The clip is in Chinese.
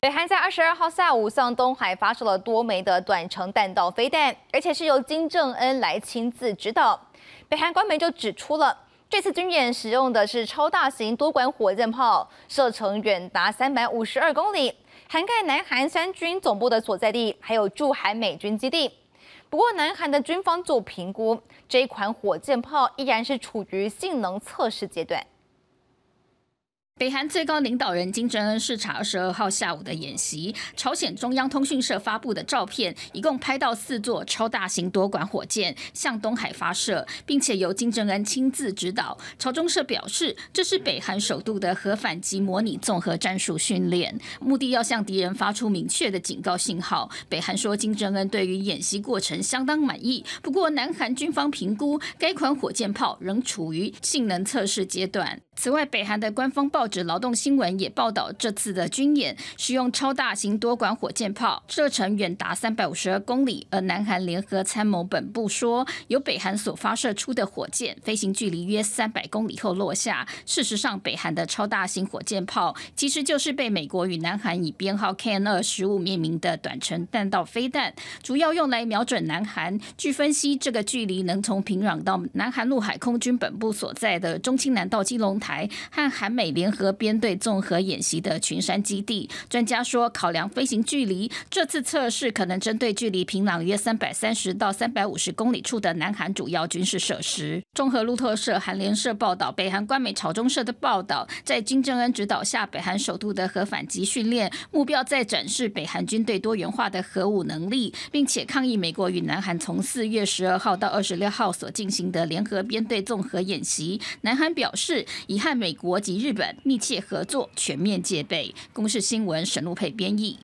北韩在二十二号下午向东海发射了多枚的短程弹道飞弹，而且是由金正恩来亲自指导。北韩官媒就指出了，这次军演使用的是超大型多管火箭炮，射程远达三百五十二公里，涵盖南韩三军总部的所在地，还有驻韩美军基地。不过，南韩的军方做评估，这款火箭炮依然是处于性能测试阶段。北韩最高领导人金正恩视察二十二号下午的演习。朝鲜中央通讯社发布的照片，一共拍到四座超大型多管火箭向东海发射，并且由金正恩亲自指导。朝中社表示，这是北韩首度的核反击模拟综合战术训练，目的要向敌人发出明确的警告信号。北韩说，金正恩对于演习过程相当满意。不过，南韩军方评估，该款火箭炮仍处于性能测试阶段。此外，北韩的官方报纸《劳动新闻》也报道，这次的军演使用超大型多管火箭炮，射程远达三百五十二公里。而南韩联合参谋本部说，由北韩所发射出的火箭飞行距离约三百公里后落下。事实上，北韩的超大型火箭炮其实就是被美国与南韩以编号 K-N 二十五命名的短程弹道飞弹，主要用来瞄准南韩。据分析，这个距离能从平壤到南韩陆海空军本部所在的中青南道基隆。台和韩美联合编队综合演习的群山基地，专家说，考量飞行距离，这次测试可能针对距离平壤约三百三十到三百五十公里处的南韩主要军事设施。综合路透社、韩联社报道，北韩官媒朝中社的报道，在金正恩指导下，北韩首都的核反击训练目标在展示北韩军队多元化的核武能力，并且抗议美国与南韩从四月十二号到二十六号所进行的联合编队综合演习。南韩表示。已和美国及日本密切合作，全面戒备。公视新闻沈露佩编译。